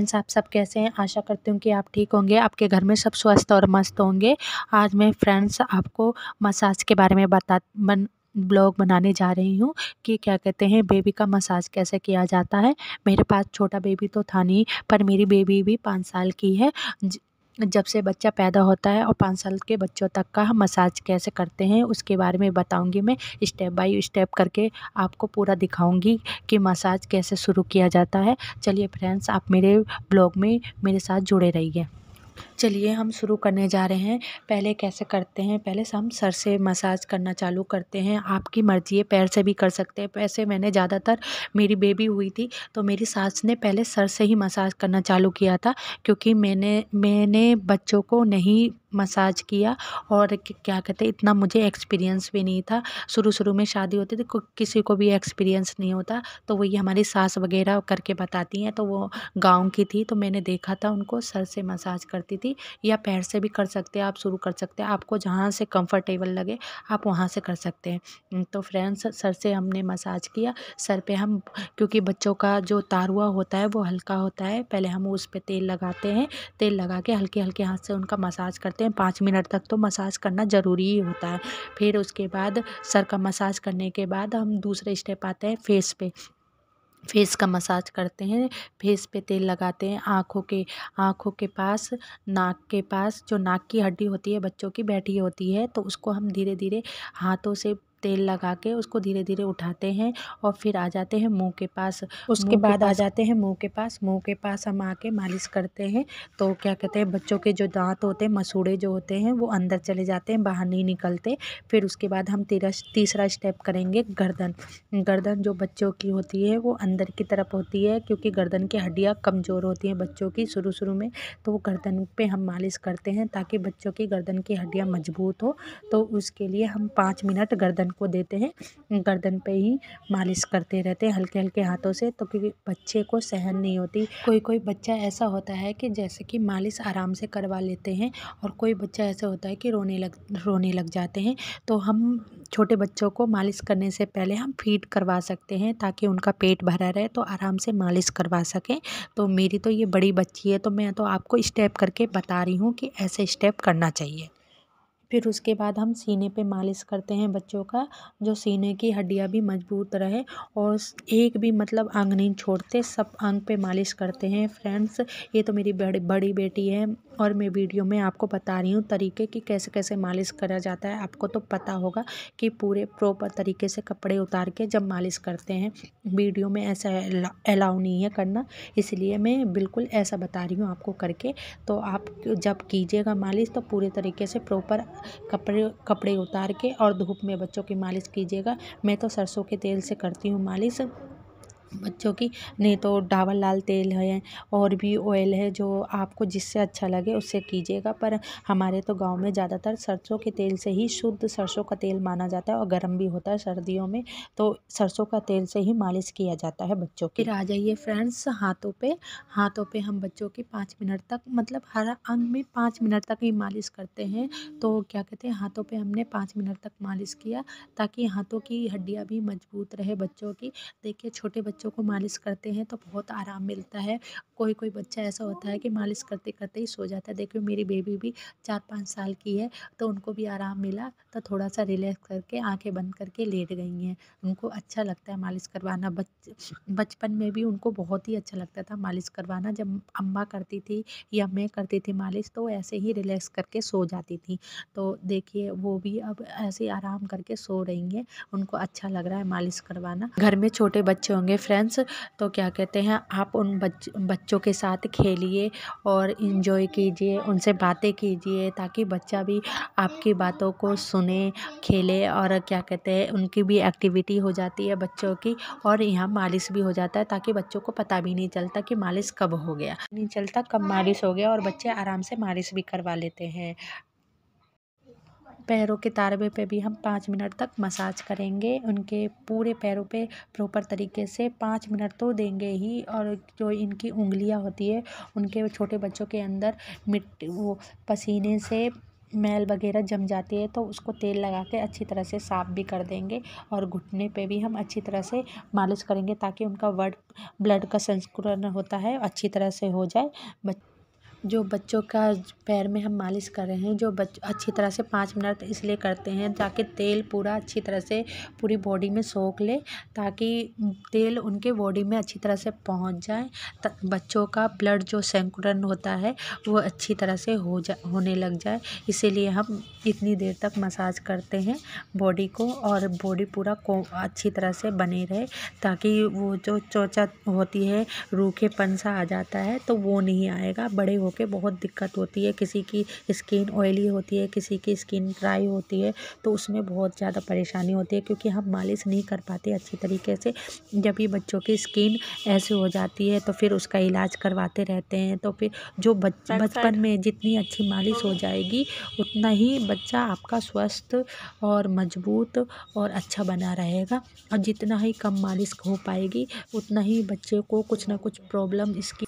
friends आप सब कैसे हैं आशा करती हूँ कि आप ठीक होंगे आपके घर में सब स्वस्थ और मस्त होंगे आज मैं फ्रेंड्स आपको मसाज के बारे में बता बन ब्लॉग बनाने जा रही हूँ कि क्या कहते हैं बेबी का मसाज कैसे किया जाता है मेरे पास छोटा बेबी तो था नहीं पर मेरी बेबी भी पाँच साल की है जब से बच्चा पैदा होता है और पाँच साल के बच्चों तक का हम मसाज कैसे करते हैं उसके बारे में बताऊँगी मैं स्टेप बाई स्टेप करके आपको पूरा दिखाऊँगी कि मसाज कैसे शुरू किया जाता है चलिए फ्रेंड्स आप मेरे ब्लॉग में मेरे साथ जुड़े रहिए चलिए हम शुरू करने जा रहे हैं पहले कैसे करते हैं पहले हम सर से मसाज करना चालू करते हैं आपकी मर्ज़ी है पैर से भी कर सकते हैं वैसे मैंने ज़्यादातर मेरी बेबी हुई थी तो मेरी सास ने पहले सर से ही मसाज करना चालू किया था क्योंकि मैंने मैंने बच्चों को नहीं मसाज किया और क्या कहते हैं इतना मुझे एक्सपीरियंस भी नहीं था शुरू शुरू में शादी होती थी किसी को भी एक्सपीरियंस नहीं होता तो वही हमारी सास वगैरह करके बताती हैं तो वो गांव की थी तो मैंने देखा था उनको सर से मसाज करती थी या पैर से भी कर सकते हैं आप शुरू कर सकते हैं आपको जहाँ से कम्फर्टेबल लगे आप वहाँ से कर सकते हैं तो फ्रेंड्स सर से हमने मसाज किया सर पर हम क्योंकि बच्चों का जो तारुआ होता है वो हल्का होता है पहले हम उस पर तेल लगाते हैं तेल लगा के हल्के हल्के हाथ से उनका मसाज करते सकते हैं पाँच मिनट तक तो मसाज करना ज़रूरी ही होता है फिर उसके बाद सर का मसाज करने के बाद हम दूसरे स्टेप आते हैं फेस पे फेस का मसाज करते हैं फेस पे तेल लगाते हैं आँखों के आँखों के पास नाक के पास जो नाक की हड्डी होती है बच्चों की बैठी होती है तो उसको हम धीरे धीरे हाथों से तेल लगा के उसको धीरे धीरे उठाते हैं और फिर आ जाते हैं मुंह के पास उसके बाद आ जाते हैं मुंह के पास मुंह के पास हम आके मालिश करते हैं तो क्या कहते हैं बच्चों के जो दांत होते हैं मसूड़े जो होते हैं वो अंदर चले जाते हैं बाहर नहीं निकलते फिर उसके बाद हम तीसरा स्टेप करेंगे गर्दन गर्दन जो बच्चों की होती है वो अंदर की तरफ होती है क्योंकि गर्दन की हड्डियाँ कमज़ोर होती हैं बच्चों की शुरू शुरू में तो वो गर्दन पर हम मालिश करते हैं ताकि बच्चों की गर्दन की हड्डियाँ मजबूत हो तो उसके लिए हम पाँच मिनट गर्दन गर्दन को देते हैं गर्दन पे ही मालिश करते रहते हैं हल्के हल्के हाथों से तो क्योंकि बच्चे को सहन नहीं होती कोई कोई बच्चा ऐसा होता है कि जैसे कि मालिश आराम से करवा लेते हैं और कोई बच्चा ऐसा होता है कि रोने लग रोने लग जाते हैं तो हम छोटे बच्चों को मालिश करने से पहले हम फीड करवा सकते हैं ताकि उनका पेट भरा रहे तो आराम से मालिश करवा सकें तो मेरी तो ये बड़ी बच्ची है तो मैं तो आपको स्टेप करके बता रही हूँ कि ऐसे स्टेप करना चाहिए फिर उसके बाद हम सीने पे मालिश करते हैं बच्चों का जो सीने की हड्डियाँ भी मजबूत रहे और एक भी मतलब अंग नहीं छोड़ते सब अंग पे मालिश करते हैं फ्रेंड्स ये तो मेरी बड़ी बड़ी बेटी है और मैं वीडियो में आपको बता रही हूँ तरीके कि कैसे कैसे मालिश करा जाता है आपको तो पता होगा कि पूरे प्रॉपर तरीके से कपड़े उतार के जब मालिश करते हैं वीडियो में ऐसा अलाउ नहीं है करना इसलिए मैं बिल्कुल ऐसा बता रही हूँ आपको करके तो आप जब कीजिएगा मालिश तो पूरे तरीके से प्रॉपर कपड़े कपड़े उतार के और धूप में बच्चों की मालिश कीजिएगा मैं तो सरसों के तेल से करती हूँ मालिश बच्चों की नहीं तो डाबर लाल तेल है और भी ऑयल है जो आपको जिससे अच्छा लगे उससे कीजिएगा पर हमारे तो गांव में ज़्यादातर सरसों के तेल से ही शुद्ध सरसों का तेल माना जाता है और गर्म भी होता है सर्दियों में तो सरसों का तेल से ही मालिश किया जाता है बच्चों की फिर आ जाइए फ्रेंड्स हाथों पर हाथों पर हम बच्चों की पाँच मिनट तक मतलब हर अंग में पाँच मिनट तक ही मालिश करते हैं तो क्या कहते हैं हाथों पर हमने पाँच मिनट तक मालिश किया ताकि हाथों की हड्डियाँ भी मजबूत रहे बच्चों की देखिए छोटे बच्चे बच्चों को मालिश करते हैं तो बहुत आराम मिलता है कोई कोई बच्चा ऐसा होता है कि मालिश करते करते ही सो जाता है देखिए मेरी बेबी भी चार पाँच साल की है तो उनको भी आराम मिला तो थोड़ा सा रिलैक्स करके आंखें बंद करके लेट गई हैं उनको अच्छा लगता है मालिश करवाना बच बचपन में भी उनको बहुत ही अच्छा लगता था मालिश करवाना जब अम्मा करती थी या मैं करती थी मालिश तो ऐसे ही रिलैक्स करके सो जाती थी तो देखिए वो भी अब ऐसे आराम करके सो रही हैं उनको अच्छा लग रहा है मालिश करवाना घर में छोटे बच्चे होंगे फ्रेंड्स तो क्या कहते हैं आप उन बच बच्चों के साथ खेलिए और इन्जॉय कीजिए उनसे बातें कीजिए ताकि बच्चा भी आपकी बातों को सुने खेले और क्या कहते हैं उनकी भी एक्टिविटी हो जाती है बच्चों की और यहाँ मालिश भी हो जाता है ताकि बच्चों को पता भी नहीं चलता कि मालिश कब हो गया नहीं चलता कब मालिश हो गया और बच्चे आराम से मालिश भी करवा लेते हैं पैरों के तारवे पे भी हम पाँच मिनट तक मसाज करेंगे उनके पूरे पैरों पे प्रॉपर तरीके से पाँच मिनट तो देंगे ही और जो इनकी उंगलियां होती है उनके छोटे बच्चों के अंदर मिट्टी वो पसीने से मैल वगैरह जम जाती है तो उसको तेल लगा के अच्छी तरह से साफ़ भी कर देंगे और घुटने पे भी हम अच्छी तरह से मालिश करेंगे ताकि उनका वर्ड ब्लड का संस्करण होता है अच्छी तरह से हो जाए बच जो बच्चों का पैर में हम मालिश कर रहे हैं जो बच अच्छी तरह से पाँच मिनट इसलिए करते हैं ताकि तेल पूरा अच्छी तरह से पूरी बॉडी में सोख ले ताकि तेल उनके बॉडी में अच्छी तरह से पहुंच जाए बच्चों का ब्लड जो सेंकुलन होता है वो अच्छी तरह से हो जा होने लग जाए इसीलिए हम इतनी देर तक मसाज करते हैं बॉडी को और बॉडी पूरा को अच्छी तरह से बने रहे ताकि वो जो चौचा होती है रूखेपन सा आ जाता है तो वो नहीं आएगा बड़े हो लोगों के बहुत दिक्कत होती है किसी की स्किन ऑयली होती है किसी की स्किन ड्राई होती है तो उसमें बहुत ज़्यादा परेशानी होती है क्योंकि हम मालिश नहीं कर पाते अच्छी तरीके से जब भी बच्चों की स्किन ऐसे हो जाती है तो फिर उसका इलाज करवाते रहते हैं तो फिर जो बचपन में जितनी अच्छी मालिश हो जाएगी उतना ही बच्चा आपका स्वस्थ और मजबूत और अच्छा बना रहेगा और जितना ही कम मालिश हो पाएगी उतना ही बच्चे को कुछ ना कुछ प्रॉब्लम इसकी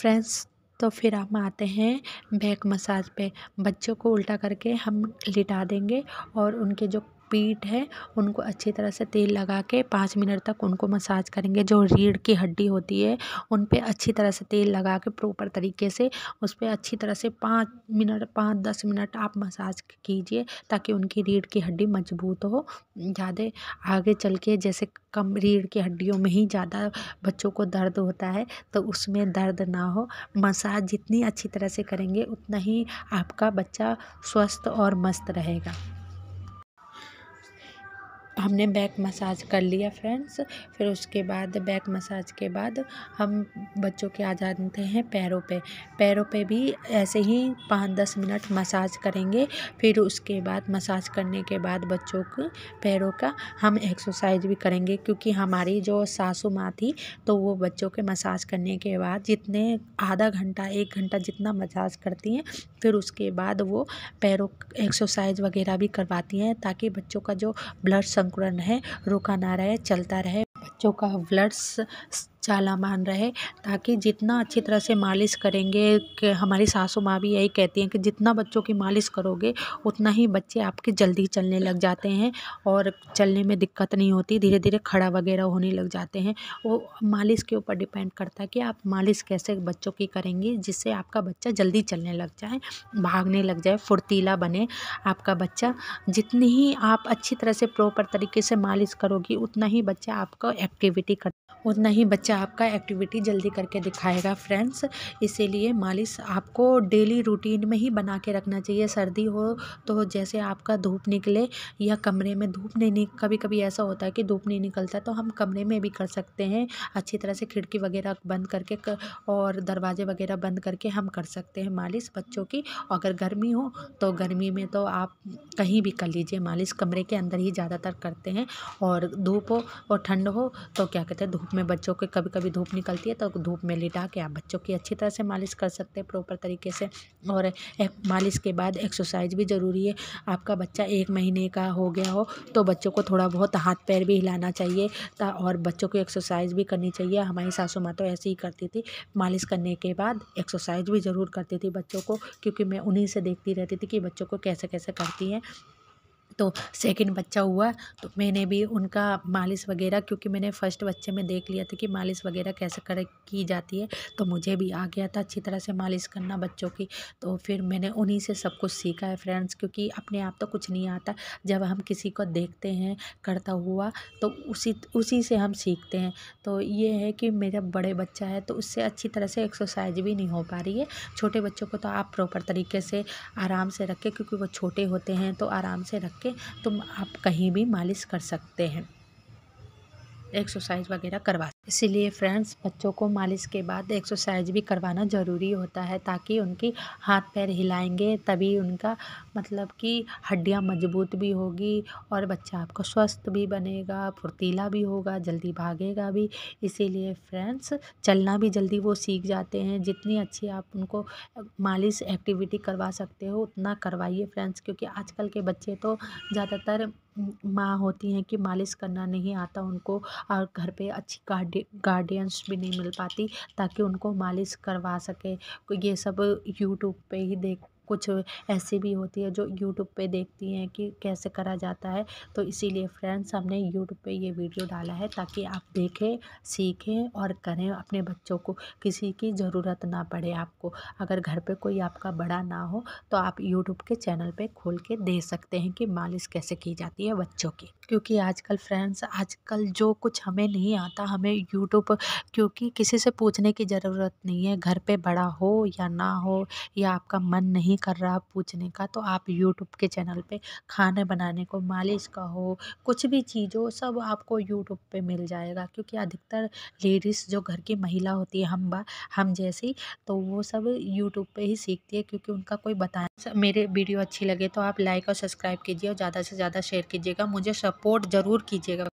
फ्रेंड्स तो फिर हम आते हैं बैक मसाज पे बच्चों को उल्टा करके हम लिटा देंगे और उनके जो पीठ है उनको अच्छी तरह से तेल लगा के पाँच मिनट तक उनको मसाज करेंगे जो रीढ़ की हड्डी होती है उन पर अच्छी तरह से तेल लगा के प्रॉपर तरीके से उस पर अच्छी तरह से पाँच मिनट पाँच दस मिनट आप मसाज कीजिए ताकि उनकी रीढ़ की हड्डी मजबूत हो ज़्यादा आगे चल के जैसे कम रीढ़ की हड्डियों में ही ज़्यादा बच्चों को दर्द होता है तो उसमें दर्द ना हो मसाज जितनी अच्छी तरह से करेंगे उतना ही आपका बच्चा स्वस्थ और मस्त रहेगा हमने बैक मसाज कर लिया फ्रेंड्स फिर उसके बाद बैक मसाज के बाद हम बच्चों के आ जाते हैं पैरों पे पैरों पे भी ऐसे ही पाँच दस मिनट मसाज करेंगे फिर उसके बाद मसाज करने के बाद बच्चों के पैरों का हम एक्सरसाइज भी करेंगे क्योंकि हमारी जो सासू माँ थी तो वो बच्चों के मसाज करने के बाद जितने आधा घंटा एक घंटा जितना मसाज करती हैं फिर उसके बाद वो पैरों एक्सरसाइज वगैरह भी करवाती हैं ताकि बच्चों का जो ब्लड संकुलन है रोका ना रहे चलता रहे बच्चों का ब्लड्स चालामान रहे ताकि जितना अच्छी तरह से मालिश करेंगे कि हमारी सासू माँ भी यही कहती हैं कि जितना बच्चों की मालिश करोगे उतना ही बच्चे आपके जल्दी चलने लग जाते हैं और चलने में दिक्कत नहीं होती धीरे धीरे खड़ा वगैरह होने लग जाते हैं वो मालिश के ऊपर डिपेंड करता है कि आप मालिश कैसे बच्चों की करेंगी जिससे आपका बच्चा जल्दी चलने लग जाए भागने लग जाए फुर्तीला बने आपका बच्चा जितनी ही आप अच्छी तरह से प्रॉपर तरीके से मालिश करोगी उतना ही बच्चा आपका एक्टिविटी कर उतना ही बच्चा बच्चा आपका एक्टिविटी जल्दी करके दिखाएगा फ्रेंड्स इसीलिए मालिश आपको डेली रूटीन में ही बना के रखना चाहिए सर्दी हो तो जैसे आपका धूप निकले या कमरे में धूप नहीं कभी कभी ऐसा होता है कि धूप नहीं निकलता तो हम कमरे में भी कर सकते हैं अच्छी तरह से खिड़की वगैरह बंद करके कर, और दरवाजे वगैरह बंद करके हम कर सकते हैं मालिश बच्चों की अगर गर्मी हो तो गर्मी में तो आप कहीं भी कर लीजिए मालिश कमरे के अंदर ही ज़्यादातर करते हैं और धूप हो और ठंड हो तो क्या कहते हैं धूप में बच्चों के कभी कभी कभी धूप निकलती है तो धूप में लिटा के आप बच्चों की अच्छी तरह से मालिश कर सकते हैं प्रॉपर तरीके से और मालिश के बाद एक्सरसाइज भी ज़रूरी है आपका बच्चा एक महीने का हो गया हो तो बच्चों को थोड़ा बहुत हाथ पैर भी हिलाना चाहिए और बच्चों को एक्सरसाइज भी करनी चाहिए हमारी सासू माँ तो ऐसे ही करती थी मालिश करने के बाद एक्सरसाइज भी ज़रूर करती थी बच्चों को क्योंकि मैं उन्हीं से देखती रहती थी कि बच्चों को कैसे कैसे करती हैं तो सेकंड बच्चा हुआ तो मैंने भी उनका मालिश वगैरह क्योंकि मैंने फ़र्स्ट बच्चे में देख लिया था कि मालिश वगैरह कैसे कर की जाती है तो मुझे भी आ गया था अच्छी तरह से मालिश करना बच्चों की तो फिर मैंने उन्हीं से सब कुछ सीखा है फ्रेंड्स क्योंकि अपने आप तो कुछ नहीं आता जब हम किसी को देखते हैं करता हुआ तो उसी उसी से हम सीखते हैं तो ये है कि मेरा बड़े बच्चा है तो उससे अच्छी तरह से एक्सरसाइज भी नहीं हो पा रही है छोटे बच्चों को तो आप प्रॉपर तरीके से आराम से रखें क्योंकि वो छोटे होते हैं तो आराम से रखें के तो आप कहीं भी मालिश कर सकते हैं एक्सरसाइज वगैरह करवा इसीलिए फ्रेंड्स बच्चों को मालिश के बाद एक्सरसाइज भी करवाना ज़रूरी होता है ताकि उनकी हाथ पैर हिलाएंगे तभी उनका मतलब कि हड्डियाँ मजबूत भी होगी और बच्चा आपको स्वस्थ भी बनेगा फुर्तीला भी होगा जल्दी भागेगा भी इसीलिए फ्रेंड्स चलना भी जल्दी वो सीख जाते हैं जितनी अच्छी आप उनको मालिश एक्टिविटी करवा सकते हो उतना करवाइए फ्रेंड्स क्योंकि आजकल के बच्चे तो ज़्यादातर माँ होती हैं कि मालिश करना नहीं आता उनको और घर पे अच्छी गार्डे गार्डियंस भी नहीं मिल पाती ताकि उनको मालिश करवा सके ये सब यूट्यूब पे ही देख कुछ ऐसी भी होती है जो यूट्यूब पे देखती हैं कि कैसे करा जाता है तो इसीलिए फ्रेंड्स हमने यूट्यूब पे ये वीडियो डाला है ताकि आप देखें सीखें और करें अपने बच्चों को किसी की ज़रूरत ना पड़े आपको अगर घर पे कोई आपका बड़ा ना हो तो आप यूट्यूब के चैनल पे खोल के दे सकते हैं कि मालिश कैसे की जाती है बच्चों की क्योंकि आजकल फ्रेंड्स आजकल जो कुछ हमें नहीं आता हमें यूट्यूब क्योंकि किसी से पूछने की ज़रूरत नहीं है घर पर बड़ा हो या ना हो या आपका मन नहीं नहीं कर रहा पूछने का तो आप यूट्यूब के चैनल पे खाना बनाने को मालिश का हो कुछ भी चीज़ हो सब आपको यूट्यूब पे मिल जाएगा क्योंकि अधिकतर लेडीज़ जो घर की महिला होती है हम बा हम जैसी तो वो सब यूट्यूब पे ही सीखती है क्योंकि उनका कोई बता मेरे वीडियो अच्छी लगे तो आप लाइक और सब्सक्राइब कीजिए और ज़्यादा से ज़्यादा शेयर कीजिएगा मुझे सपोर्ट ज़रूर कीजिएगा